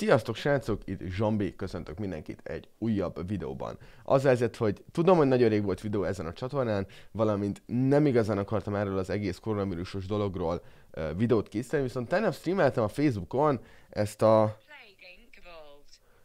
Sziasztok srácok, itt Zsombi, köszöntök mindenkit egy újabb videóban. Az helyzet, hogy tudom, hogy nagyon rég volt videó ezen a csatornán, valamint nem igazán akartam erről az egész koronavírusos dologról uh, videót készíteni, viszont tegnap streameltem a Facebookon ezt a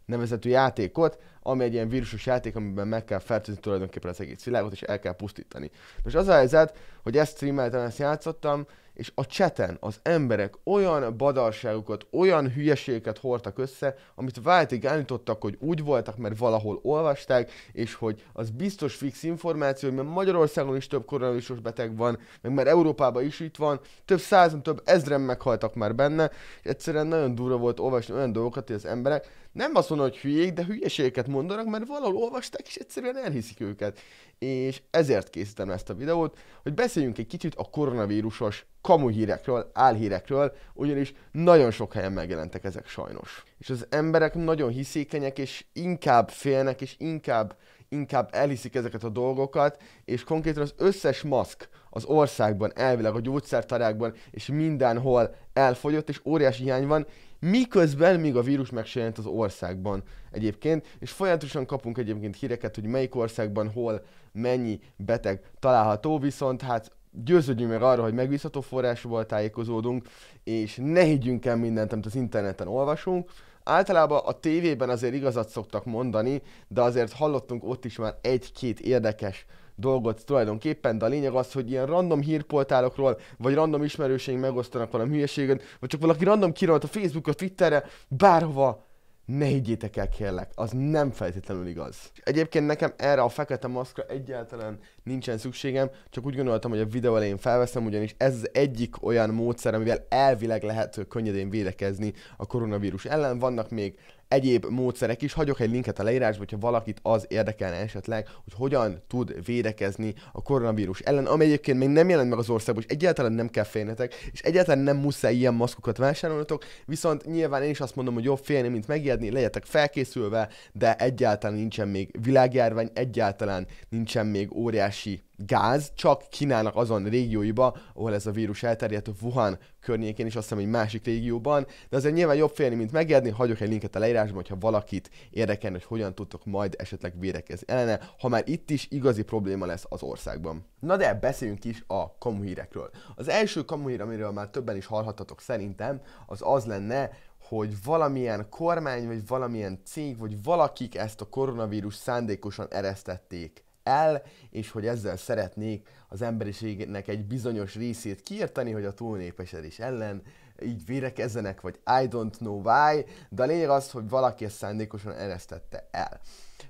nevezetű játékot, ami egy ilyen vírusos játék, amiben meg kell fertőzni tulajdonképpen az egész világot, és el kell pusztítani. Most az a helyzet, hogy ezt streameltem, ezt játszottam, és a cseten az emberek olyan badarságokat, olyan hülyeségeket hordtak össze, amit váltig állítottak, hogy úgy voltak, mert valahol olvasták, és hogy az biztos fix információ, hogy mert Magyarországon is több koronavírusos beteg van, meg már Európában is itt van, több százan, több ezren meghaltak már benne, és egyszerűen nagyon durva volt olvasni olyan dolgokat, hogy az emberek nem azt mondom, hogy hülyék, de hülyeségeket mondanak, mert valahol olvasták, és egyszerűen elhiszik őket. És ezért készítem ezt a videót, hogy beszéljünk egy kicsit a koronavírusos kamuhírekről, álhírekről, ugyanis nagyon sok helyen megjelentek ezek sajnos. És az emberek nagyon hiszékenyek, és inkább félnek, és inkább inkább elhiszik ezeket a dolgokat, és konkrétan az összes maszk az országban, elvileg a gyógyszertarákban és mindenhol elfogyott, és óriási hiány van, miközben még a vírus megjelent az országban egyébként, és folyamatosan kapunk egyébként híreket, hogy melyik országban hol mennyi beteg található, viszont hát győződjünk meg arra, hogy megbízható forrásból tájékozódunk, és ne higgyünk el mindent, amit az interneten olvasunk. Általában a tévében azért igazat szoktak mondani, de azért hallottunk ott is már egy-két érdekes dolgot tulajdonképpen, de a lényeg az, hogy ilyen random hírportálokról, vagy random ismerőség megosztanak valami hülyeséget, vagy csak valaki random kirolt a Facebookra, Twitterre, bárhova, ne higgyétek el, kérlek, az nem feltétlenül igaz. Egyébként nekem erre a fekete maszkra egyáltalán nincsen szükségem, csak úgy gondoltam, hogy a videó elején felveszem, ugyanis ez az egyik olyan módszer, amivel elvileg lehet könnyedén védekezni a koronavírus ellen. Vannak még egyéb módszerek is. Hagyok egy linket a leírásba, hogyha valakit az érdekelne esetleg, hogy hogyan tud védekezni a koronavírus ellen, ami egyébként még nem jelent meg az országban, és egyáltalán nem kell félnetek, és egyáltalán nem muszáj ilyen maszkokat vásárolnotok, viszont nyilván én is azt mondom, hogy jobb félni, mint megijedni, legyetek felkészülve, de egyáltalán nincsen még világjárvány, egyáltalán nincsen még óriási gáz csak Kínának azon régióiba, ahol ez a vírus elterjedt, Wuhan környékén is, azt hiszem egy másik régióban, de azért nyilván jobb félni, mint megedni, hagyok egy linket a leírásban, hogyha valakit érdekel, hogy hogyan tudtok majd esetleg védekezni ellene, ha már itt is igazi probléma lesz az országban. Na de beszéljünk is a kamuhírekről. Az első kamuhír, amiről már többen is hallhattatok szerintem, az az lenne, hogy valamilyen kormány, vagy valamilyen cég, vagy valakik ezt a koronavírus szándékosan eresztették el, és hogy ezzel szeretnék az emberiségnek egy bizonyos részét kiirtani, hogy a túlnépesedés ellen így vérekezzenek, vagy I don't know why, de a lényeg az, hogy valaki ezt szándékosan eresztette el.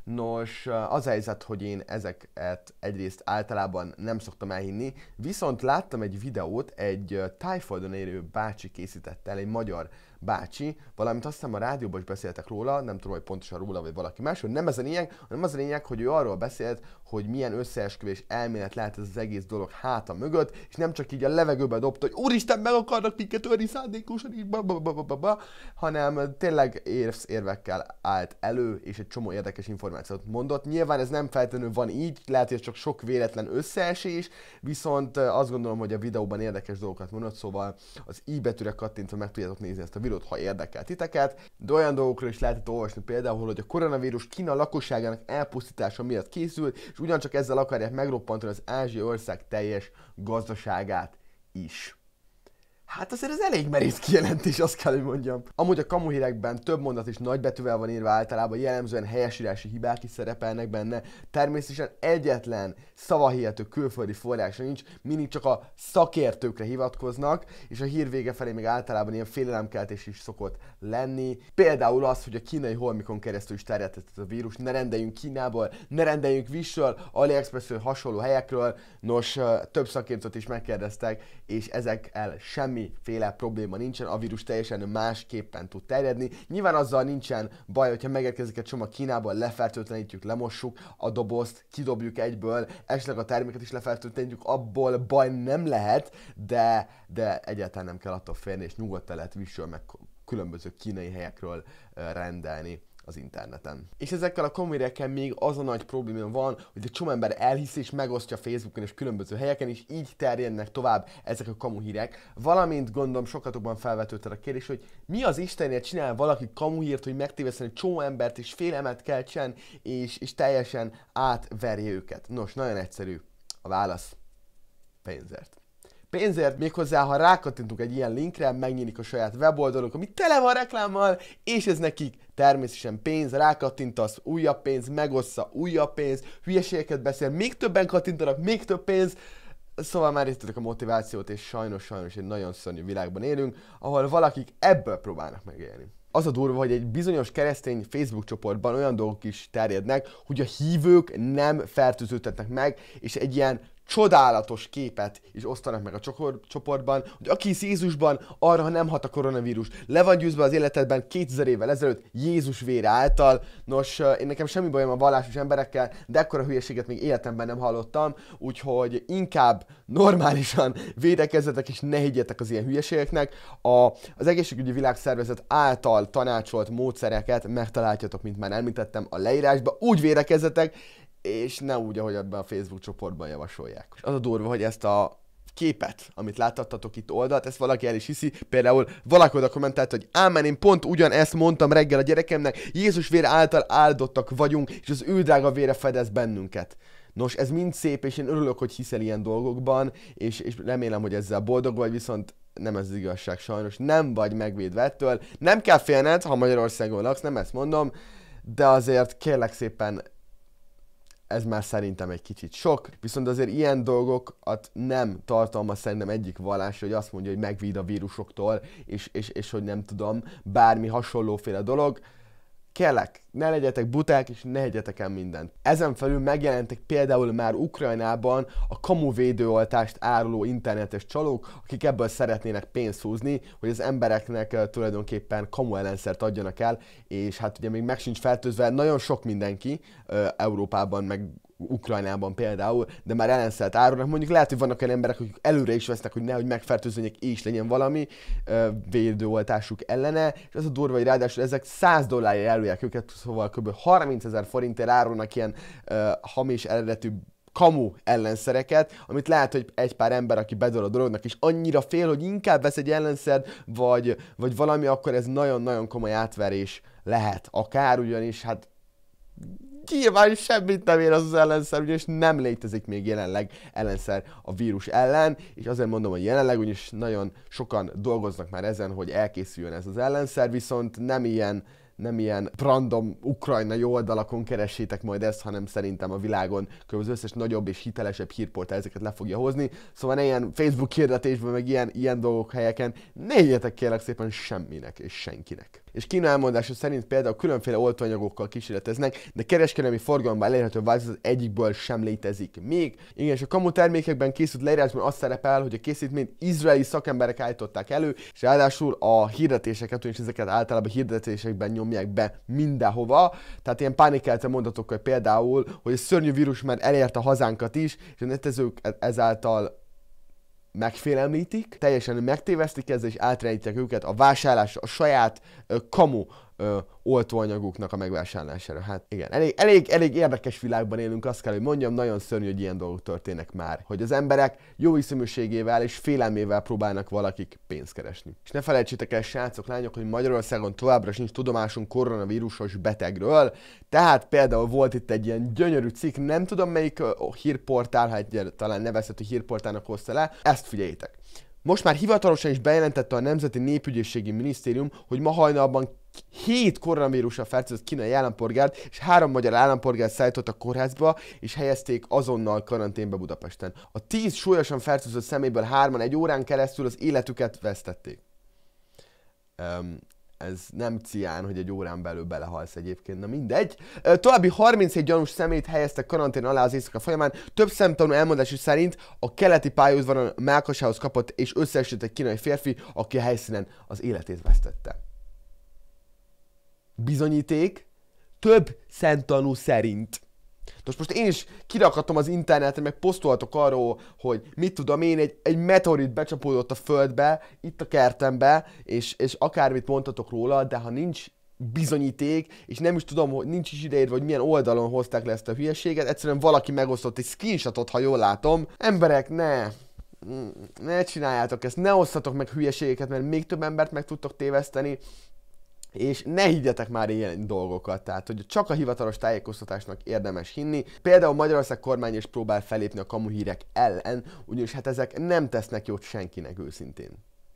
Nos, az helyzet, hogy én ezeket egyrészt általában nem szoktam elhinni, viszont láttam egy videót, egy tájföldön élő bácsi készített el, egy magyar bácsi, valamint azt hiszem a rádióban is beszéltek róla, nem tudom, hogy pontosan róla, vagy valaki más, hogy nem ez a lényeg, hanem az a lényeg, hogy ő arról beszélt, hogy milyen összeesküvés elmélet lehet ez az egész dolog háta mögött, és nem csak így a levegőbe dobta, hogy úristen, meg akarnak minket ölni szándékosan, így ba, ba, ba, ba, ba, ba, hanem tényleg érvekkel állt elő, és egy csomó érdekes információ információt mondott. Nyilván ez nem feltétlenül van így, lehet, hogy csak sok véletlen összeesés, viszont azt gondolom, hogy a videóban érdekes dolgokat mondott, szóval az i betűre kattintva meg tudjátok nézni ezt a videót, ha érdekel titeket. De olyan dolgokról is lehetett olvasni például, hogy a koronavírus Kína lakosságának elpusztítása miatt készül, és ugyancsak ezzel akarják megroppantani az Ázsia ország teljes gazdaságát is. Hát azért ez elég merész kijelentés, azt kell, hogy mondjam. Amúgy a kamuhírekben több mondat is nagybetűvel van írva általában, jellemzően helyesírási hibák is szerepelnek benne. Természetesen egyetlen szavahihető külföldi forrása nincs, mindig csak a szakértőkre hivatkoznak, és a hír vége felé még általában ilyen félelemkeltés is szokott lenni. Például az, hogy a kínai holmikon keresztül is ez a vírus, ne rendeljünk Kínából, ne rendeljünk Vissről, AliExpressről, hasonló helyekről. Nos, több szakértőt is megkérdeztek, és ezek el semmi semmiféle probléma nincsen, a vírus teljesen másképpen tud terjedni. Nyilván azzal nincsen baj, hogyha megérkezik egy csomag Kínából, lefertőtlenítjük, lemossuk a dobozt, kidobjuk egyből, esetleg a terméket is lefertőtlenítjük, abból baj nem lehet, de, de egyáltalán nem kell attól félni, és nyugodtan lehet visőr meg különböző kínai helyekről rendelni az interneten. És ezekkel a kommérekkel még az a nagy probléma van, hogy egy csomó ember elhiszi és megosztja Facebookon és különböző helyeken, és így terjednek tovább ezek a kamuhírek. Valamint gondolom sokatokban felvetődött a kérdés, hogy mi az Istenért csinál valaki kamuhírt, hogy megtéveszten egy csomó embert és félemet keltsen, és, és teljesen átverje őket. Nos, nagyon egyszerű a válasz. Pénzért pénzért, méghozzá, ha rákattintunk egy ilyen linkre, megnyílik a saját weboldaluk, ami tele van reklámmal, és ez nekik természetesen pénz, rákattintasz, újabb pénz, megossza, újabb pénz, hülyeségeket beszél, még többen kattintanak, még több pénz, Szóval már értetek a motivációt, és sajnos-sajnos egy nagyon szörnyű világban élünk, ahol valakik ebből próbálnak megélni az a durva, hogy egy bizonyos keresztény Facebook csoportban olyan dolgok is terjednek, hogy a hívők nem fertőződhetnek meg, és egy ilyen csodálatos képet is osztanak meg a csoportban, hogy aki hisz Jézusban, arra ha nem hat a koronavírus. Le van győzve az életedben 2000 évvel ezelőtt Jézus vére által. Nos, én nekem semmi bajom a vallásos emberekkel, de ekkora hülyeséget még életemben nem hallottam, úgyhogy inkább normálisan védekezzetek és ne higgyetek az ilyen hülyeségeknek. A, az egészségügyi világszervezet által tanácsolt módszereket megtaláljátok, mint már említettem, a leírásban, Úgy védekezzetek, és ne úgy, ahogy ebben a Facebook csoportban javasolják. És az a durva, hogy ezt a képet, amit láttattatok itt oldalt, ezt valaki el is hiszi. Például valaki oda kommentált, hogy ámen, én pont ugyanezt mondtam reggel a gyerekemnek, Jézus vére által áldottak vagyunk, és az ő drága vére fedez bennünket. Nos, ez mind szép, és én örülök, hogy hiszel ilyen dolgokban, és, és remélem, hogy ezzel boldog vagy, viszont nem ez az igazság sajnos, nem vagy megvédve ettől, nem kell félned, ha Magyarországon laksz, nem ezt mondom, de azért kérlek szépen ez már szerintem egy kicsit sok, viszont azért ilyen dolgokat nem tartalmaz szerintem egyik vallás, hogy azt mondja, hogy megvéd a vírusoktól, és, és, és hogy nem tudom, bármi hasonlóféle dolog. Kelek, ne legyetek buták, és ne hegyetek el mindent. Ezen felül megjelentek például már Ukrajnában a védőoltást áruló internetes csalók, akik ebből szeretnének pénzt húzni, hogy az embereknek eh, tulajdonképpen kamu ellenszert adjanak el, és hát ugye még meg sincs fertőzve nagyon sok mindenki eh, Európában, meg Ukrajnában például, de már ellenszelt árulnak. Mondjuk lehet, hogy vannak olyan emberek, akik előre is vesznek, hogy nehogy megfertőzönjék és legyen valami ö, védőoltásuk ellene, és az a durva, hogy ráadásul ezek 100 dollárja elülják őket, szóval kb. 30 ezer forintért árulnak ilyen uh, hamis eredetű kamu ellenszereket, amit lehet, hogy egy pár ember, aki bedől a dolognak, és annyira fél, hogy inkább vesz egy ellenszer, vagy, vagy valami, akkor ez nagyon-nagyon komoly átverés lehet akár, ugyanis hát nyilván semmit nem ér az az ellenszer, ugyanis nem létezik még jelenleg ellenszer a vírus ellen, és azért mondom, hogy jelenleg ugyanis nagyon sokan dolgoznak már ezen, hogy elkészüljön ez az ellenszer, viszont nem ilyen nem ilyen random ukrajnai oldalakon keresétek majd ezt, hanem szerintem a világon kb. az összes nagyobb és hitelesebb hírportál ezeket le fogja hozni. Szóval ne ilyen Facebook hirdetésben, meg ilyen, ilyen dolgok helyeken ne kérlek szépen semminek és senkinek és Kína elmondása szerint például különféle oltóanyagokkal kísérleteznek, de kereskedelmi forgalomban elérhető változat egyikből sem létezik. Még igen, és a kamu termékekben készült leírásban azt szerepel, hogy a készítményt izraeli szakemberek állították elő, és ráadásul a hirdetéseket, és ezeket általában hirdetésekben nyomják be mindenhova. Tehát ilyen pánikeltem mondatokkal például, hogy a szörnyű vírus már elérte hazánkat is, és a netezők e- ezáltal megfélemlítik, teljesen megtévesztik ezzel, és átrendítik őket a vásárlás, a saját ö, kamu ö, oltóanyaguknak a megvásárlására. Hát igen, elég, elég, elég érdekes világban élünk, azt kell, hogy mondjam, nagyon szörnyű, hogy ilyen dolgok történnek már. Hogy az emberek jó hiszeműségével és félelmével próbálnak valakik pénzt keresni. És ne felejtsétek el, srácok, lányok, hogy Magyarországon továbbra sincs tudomásunk koronavírusos betegről, tehát például volt itt egy ilyen gyönyörű cikk, nem tudom melyik a hírportál, hát talán nevezhető hírportálnak hozta le, ezt figyeljétek. Most már hivatalosan is bejelentette a Nemzeti Népügyészségi Minisztérium, hogy ma hajnalban 7 koronavírusra fertőzött kínai állampolgárt és három magyar állampolgárt a kórházba, és helyezték azonnal karanténbe Budapesten. A 10 súlyosan fertőzött szeméből hárman egy órán keresztül az életüket vesztették. Um, ez nem cián, hogy egy órán belül belehalsz egyébként, na mindegy. További 37 gyanús szemét helyeztek karantén alá az éjszaka folyamán. Több szemtanú elmondású szerint a keleti pályaudvaron melkasához kapott és összeesült egy kínai férfi, aki a helyszínen az életét vesztette. Bizonyíték, több szemtanú szerint. Most, most én is kirakhatom az internetre, meg posztolhatok arról, hogy mit tudom én, egy, egy meteorit becsapódott a földbe, itt a kertembe, és, és akármit mondhatok róla, de ha nincs bizonyíték, és nem is tudom, hogy nincs is ideér, hogy milyen oldalon hozták le ezt a hülyeséget, egyszerűen valaki megosztott egy screenshotot, ha jól látom. Emberek, ne! Mm, ne csináljátok ezt, ne osszatok meg hülyeségeket, mert még több embert meg tudtok téveszteni, és ne higgyetek már ilyen dolgokat, tehát hogy csak a hivatalos tájékoztatásnak érdemes hinni. Például Magyarország kormány is próbál felépni a kamuhírek ellen, ugyanis hát ezek nem tesznek jót senkinek őszintén.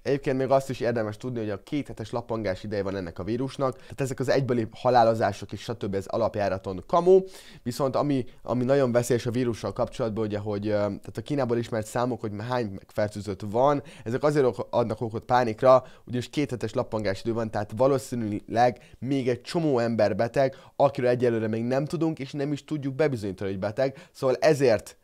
Egyébként még azt is érdemes tudni, hogy a két hetes lappangás ideje van ennek a vírusnak, tehát ezek az egybeli halálozások és stb. ez alapjáraton kamu, viszont ami, ami nagyon veszélyes a vírussal kapcsolatban, ugye, hogy tehát a Kínából ismert számok, hogy hány megfertőzött van, ezek azért adnak okot pánikra, ugyanis két hetes lappangás idő van, tehát valószínűleg még egy csomó ember beteg, akiről egyelőre még nem tudunk, és nem is tudjuk bebizonyítani, hogy beteg, szóval ezért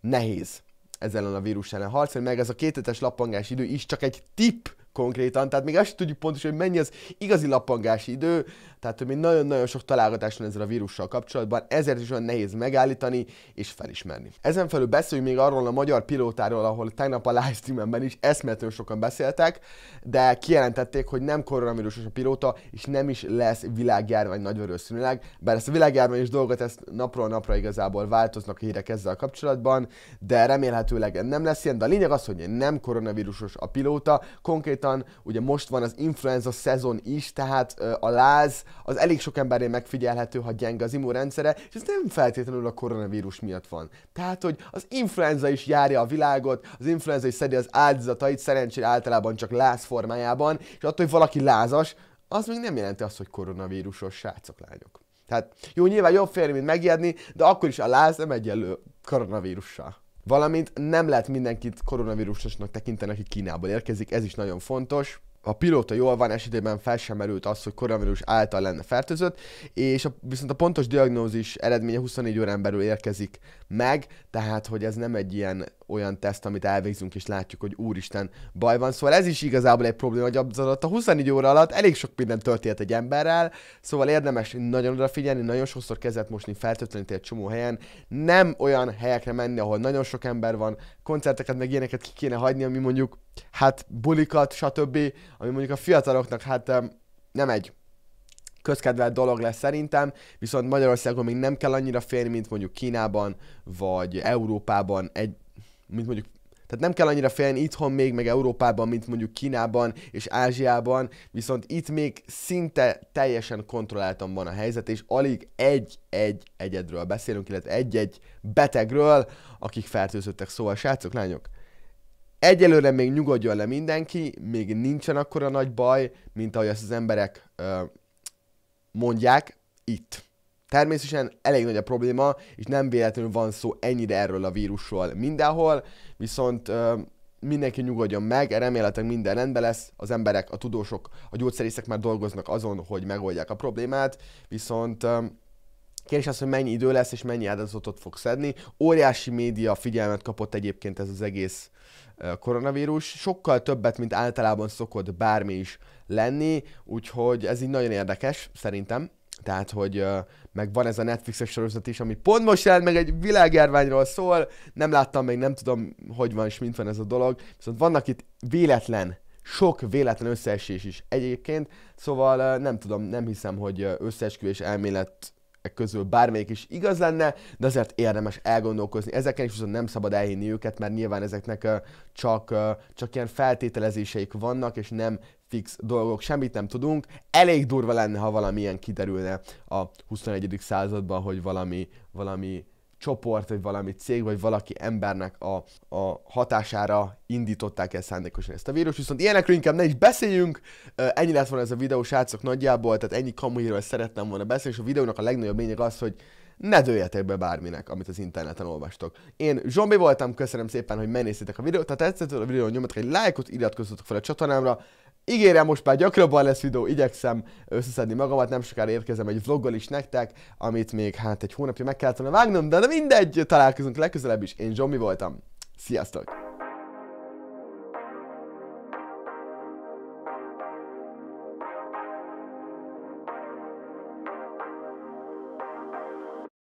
nehéz ezzel a vírus ellen harcolni, meg ez a kétetes lappangás idő is csak egy tip konkrétan, tehát még azt tudjuk pontosan, hogy mennyi az igazi lappangási idő, tehát még nagyon-nagyon sok találgatás van ezzel a vírussal kapcsolatban, ezért is olyan nehéz megállítani és felismerni. Ezen felül beszéljünk még arról a magyar pilótáról, ahol tegnap a livestreamemben is eszméletlenül sokan beszéltek, de kijelentették, hogy nem koronavírusos a pilóta, és nem is lesz világjárvány nagy valószínűleg, bár ezt a világjárvány is dolgot, ezt napról napra igazából változnak a hírek ezzel kapcsolatban, de remélhetőleg nem lesz ilyen, de a lényeg az, hogy nem koronavírusos a pilóta, konkrétan ugye most van az influenza szezon is, tehát a láz az elég sok embernél megfigyelhető, ha gyenge az immunrendszere, és ez nem feltétlenül a koronavírus miatt van. Tehát, hogy az influenza is járja a világot, az influenza is szedi az áldozatait, szerencsére általában csak láz formájában, és attól, hogy valaki lázas, az még nem jelenti azt, hogy koronavírusos srácok, lányok. Tehát jó, nyilván jobb férni, mint megijedni, de akkor is a láz nem egyenlő koronavírussal. Valamint nem lehet mindenkit koronavírusosnak tekinteni, aki Kínából érkezik, ez is nagyon fontos a pilóta jól van, esetében fel sem merült az, hogy koronavírus által lenne fertőzött, és a, viszont a pontos diagnózis eredménye 24 órán belül érkezik meg, tehát hogy ez nem egy ilyen olyan teszt, amit elvégzünk, és látjuk, hogy úristen, baj van. Szóval ez is igazából egy probléma, hogy az alatt a 24 óra alatt elég sok minden történt egy emberrel, szóval érdemes nagyon odafigyelni, nagyon sokszor kezet mosni, feltölteni egy csomó helyen, nem olyan helyekre menni, ahol nagyon sok ember van, koncerteket meg ilyeneket ki kéne hagyni, ami mondjuk, hát bulikat, stb., ami mondjuk a fiataloknak, hát nem egy közkedvelt dolog lesz szerintem, viszont Magyarországon még nem kell annyira félni, mint mondjuk Kínában, vagy Európában egy mint mondjuk tehát nem kell annyira félni itthon még, meg Európában, mint mondjuk Kínában és Ázsiában, viszont itt még szinte teljesen kontrolláltan van a helyzet, és alig egy-egy egyedről beszélünk, illetve egy-egy betegről, akik fertőzöttek. Szóval, srácok, lányok, egyelőre még nyugodjon le mindenki, még nincsen akkora nagy baj, mint ahogy ezt az emberek ö, mondják itt. Természetesen elég nagy a probléma, és nem véletlenül van szó ennyire erről a vírusról mindenhol, viszont ö, mindenki nyugodjon meg, remélhetőleg minden rendben lesz, az emberek, a tudósok, a gyógyszerészek már dolgoznak azon, hogy megoldják a problémát, viszont ö, Kérdés az, hogy mennyi idő lesz és mennyi áldozatot fog szedni. Óriási média figyelmet kapott egyébként ez az egész koronavírus. Sokkal többet, mint általában szokott bármi is lenni, úgyhogy ez így nagyon érdekes, szerintem. Tehát, hogy uh, meg van ez a Netflixes sorozat is, ami pont most jelent meg egy világjárványról szól, nem láttam még, nem tudom, hogy van és mint van ez a dolog, viszont vannak itt véletlen, sok véletlen összeesés is egyébként, szóval uh, nem tudom, nem hiszem, hogy összeesküvés elmélet E közül bármelyik is igaz lenne, de azért érdemes elgondolkozni ezeken, és viszont nem szabad elhinni őket, mert nyilván ezeknek csak, csak ilyen feltételezéseik vannak, és nem fix dolgok, semmit nem tudunk. Elég durva lenne, ha valamilyen kiderülne a 21. században, hogy valami, valami csoport, vagy valami cég, vagy valaki embernek a, a hatására indították el szándékosan ezt a vírus. Viszont ilyenekről inkább ne is beszéljünk. Ennyi lett volna ez a videó, srácok, nagyjából, tehát ennyi kamuhíról szerettem volna beszélni, és a videónak a legnagyobb lényeg az, hogy ne dőljetek be bárminek, amit az interneten olvastok. Én Zsombi voltam, köszönöm szépen, hogy megnéztétek a videót, ha tetszett a videó, nyomjatok egy lájkot, iratkozzatok fel a csatornámra, Ígérem, most már gyakrabban lesz videó, igyekszem összeszedni magamat, nem sokára érkezem egy vloggal is nektek, amit még hát egy hónapja meg kellett volna vágnom, de, mindegy, találkozunk legközelebb is. Én Zsomi voltam. Sziasztok!